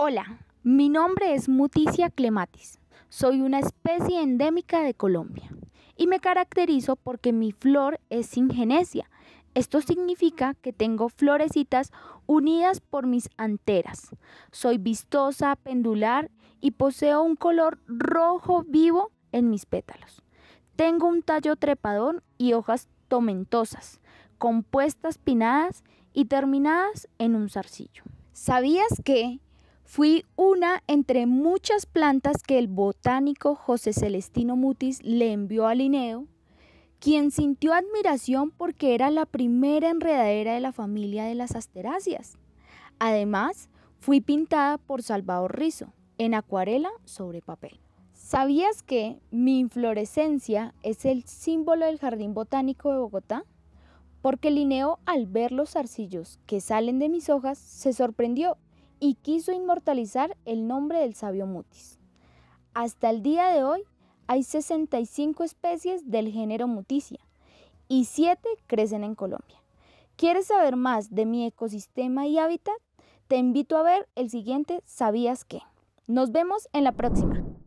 Hola, mi nombre es Muticia clematis. Soy una especie endémica de Colombia y me caracterizo porque mi flor es sin genesia. Esto significa que tengo florecitas unidas por mis anteras. Soy vistosa, pendular y poseo un color rojo vivo en mis pétalos. Tengo un tallo trepador y hojas tomentosas, compuestas pinadas y terminadas en un zarcillo. ¿Sabías que Fui una entre muchas plantas que el botánico José Celestino Mutis le envió a Linneo, quien sintió admiración porque era la primera enredadera de la familia de las asteráceas. Además, fui pintada por Salvador Rizo en acuarela sobre papel. ¿Sabías que mi inflorescencia es el símbolo del Jardín Botánico de Bogotá? Porque Linneo al ver los arcillos que salen de mis hojas se sorprendió y quiso inmortalizar el nombre del sabio Mutis. Hasta el día de hoy hay 65 especies del género mutisia y 7 crecen en Colombia. ¿Quieres saber más de mi ecosistema y hábitat? Te invito a ver el siguiente ¿Sabías qué? Nos vemos en la próxima.